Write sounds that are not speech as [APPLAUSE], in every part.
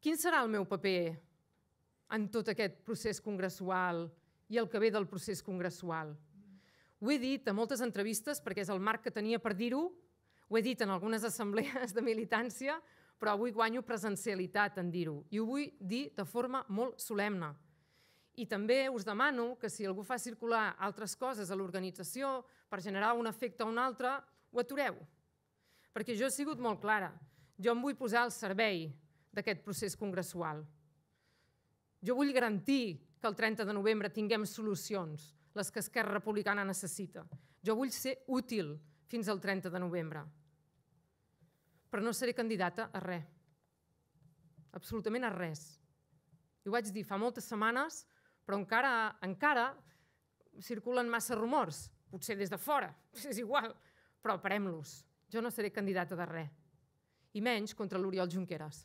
Quin serà el meu paper en tot aquest procés congressual i el que ve del procés congressual? Ho he dit a moltes entrevistes perquè és el marc que tenia per dir-ho, ho he dit en algunes assemblees de militància, però avui guanyo presencialitat en dir-ho i ho vull dir de forma molt solemne. I també us demano que si algú fa circular altres coses a l'organització per generar un efecte o un altre, ho atureu. Perquè jo he sigut molt clara. Jo em vull posar al servei d'aquest procés congressual. Jo vull garantir que el 30 de novembre tinguem solucions, les que Esquerra Republicana necessita. Jo vull ser útil fins al 30 de novembre. Però no seré candidata a res. Absolutament a res. I ho vaig dir fa moltes setmanes, però encara, encara circulen massa rumors, potser des de fora, [LAUGHS] és igual, però parem-los. Jo no seré candidata de res. I menys contra l'Oriol Junqueras.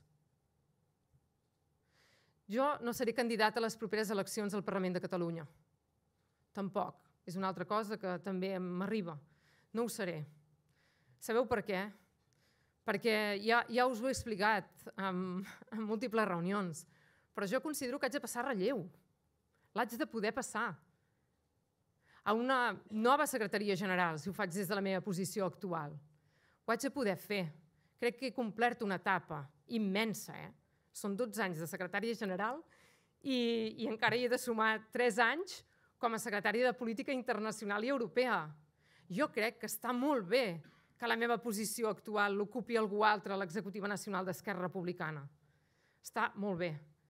Jo no seré candidat a les properes eleccions al Parlament de Catalunya. Tampoc. És una altra cosa que també m'arriba. No ho seré. Sabeu per què? Perquè ja, ja us ho he explicat en, en múltiples reunions, però jo considero que haig de passar relleu. L'haig de poder passar a una nova secretaria general, si ho faig des de la meva posició actual. Ho haig de poder fer. Crec que he complert una etapa immensa, eh? són 12 anys de secretària general i, i encara hi he de sumar 3 anys com a secretària de Política Internacional i Europea. Jo crec que està molt bé que la meva posició actual l'ocupi algú altre a l'executiva nacional d'Esquerra Republicana. Està molt bé.